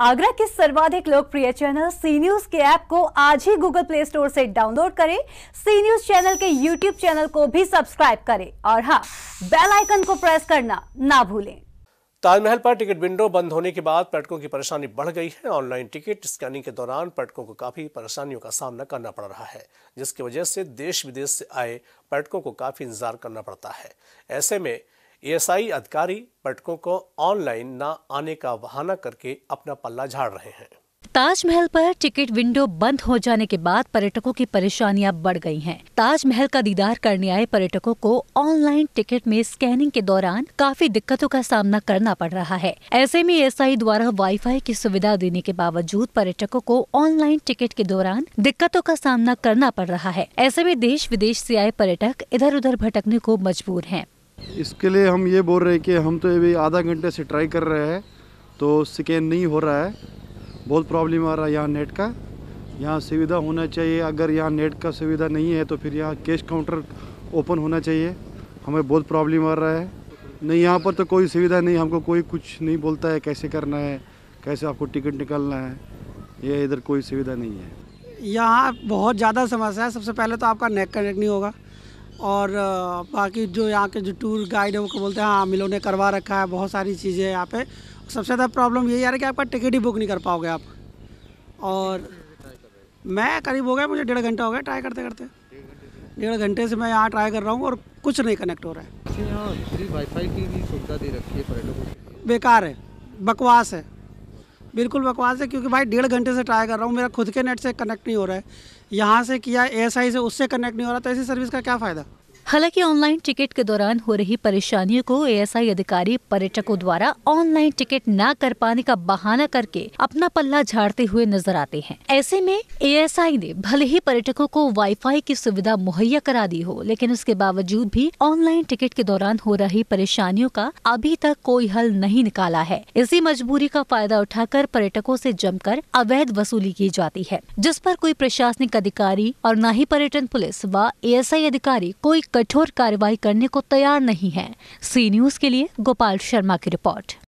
आगरा के सर्वाधिक लोकप्रिय चैनल सी न्यूज के ऐप को आज ही गूगल प्ले स्टोर से डाउनलोड करें सी न्यूज चैनल के यूट्यूब चैनल को भी सब्सक्राइब करें और हाँ बेल आइकन को प्रेस करना ना भूलें ताजमहल पर टिकट विंडो बंद होने के बाद पर्यटकों की परेशानी बढ़ गई है ऑनलाइन टिकट स्कैनिंग के दौरान पर्यटकों को काफी परेशानियों का सामना करना पड़ रहा है जिसकी वजह से देश विदेश से आए पर्यटकों को काफी इंतजार करना पड़ता है ऐसे में एएसआई अधिकारी पर्यटकों को ऑनलाइन न आने का बहाना करके अपना पल्ला झाड़ रहे हैं ताजमहल पर टिकट विंडो बंद हो जाने के बाद पर्यटकों की परेशानियां बढ़ गई हैं। ताजमहल का दीदार करने आए पर्यटकों को ऑनलाइन टिकट में स्कैनिंग के दौरान काफी दिक्कतों का सामना करना पड़ रहा है ऐसे में एस द्वारा वाईफाई की सुविधा देने के बावजूद पर्यटकों को ऑनलाइन टिकट के दौरान दिक्कतों का सामना करना पड़ रहा है ऐसे में देश विदेश ऐसी आए पर्यटक इधर उधर भटकने को मजबूर है इसके लिए हम ये बोल रहे हैं कि हम तो अभी आधा घंटे से ट्राई कर रहे हैं तो स्कैन नहीं हो रहा है बहुत प्रॉब्लम आ रहा है यहाँ नेट का यहाँ सुविधा होना चाहिए अगर यहाँ नेट का सुविधा नहीं है तो फिर यहाँ कैश काउंटर ओपन होना चाहिए हमें बहुत प्रॉब्लम आ रहा है नहीं यहाँ पर तो कोई सुविधा नहीं हमको कोई कुछ नहीं बोलता है कैसे करना है कैसे आपको टिकट निकालना है ये इधर कोई सुविधा नहीं है यहाँ बहुत ज़्यादा समस्या है सबसे पहले तो आपका नेट कनेक्ट नहीं होगा और बाकी जो यहाँ के जो टूर गाइड है वो बोलते हैं हाँ मिलों ने करवा रखा है बहुत सारी चीज़ें यहाँ पे सबसे ज़्यादा प्रॉब्लम यही आ रहा है कि आपका टिकट ही बुक नहीं कर पाओगे आप और मैं करीब हो गया मुझे डेढ़ घंटा हो गया ट्राई करते करते डेढ़ घंटे से मैं यहाँ ट्राई कर रहा हूँ और कुछ नहीं कनेक्ट हो रहा है वाईफाई की भी सुविधा दे रखी है बेकार है बकवास है बिल्कुल बकवास है क्योंकि भाई डेढ़ घंटे से ट्राई कर रहा हूँ मेरा खुद के नेट से कनेक्ट नहीं हो रहा है यहाँ से किया एएसआई से उससे कनेक्ट नहीं हो रहा तो ऐसी सर्विस का क्या फ़ायदा हालांकि ऑनलाइन टिकट के दौरान हो रही परेशानियों को एएसआई अधिकारी पर्यटकों द्वारा ऑनलाइन टिकट न कर पाने का बहाना करके अपना पल्ला झाड़ते हुए नजर आते हैं ऐसे में एएसआई ने भले ही पर्यटकों को वाईफाई की सुविधा मुहैया करा दी हो लेकिन उसके बावजूद भी ऑनलाइन टिकट के दौरान हो रही परेशानियों का अभी तक कोई हल नहीं निकाला है इसी मजबूरी का फायदा उठाकर पर्यटकों से जमकर अवैध वसूली की जाती है जिस पर कोई प्रशासनिक अधिकारी और न ही पर्यटन पुलिस व एएसआई अधिकारी कोई कठोर कार्रवाई करने को तैयार नहीं है सी न्यूज के लिए गोपाल शर्मा की रिपोर्ट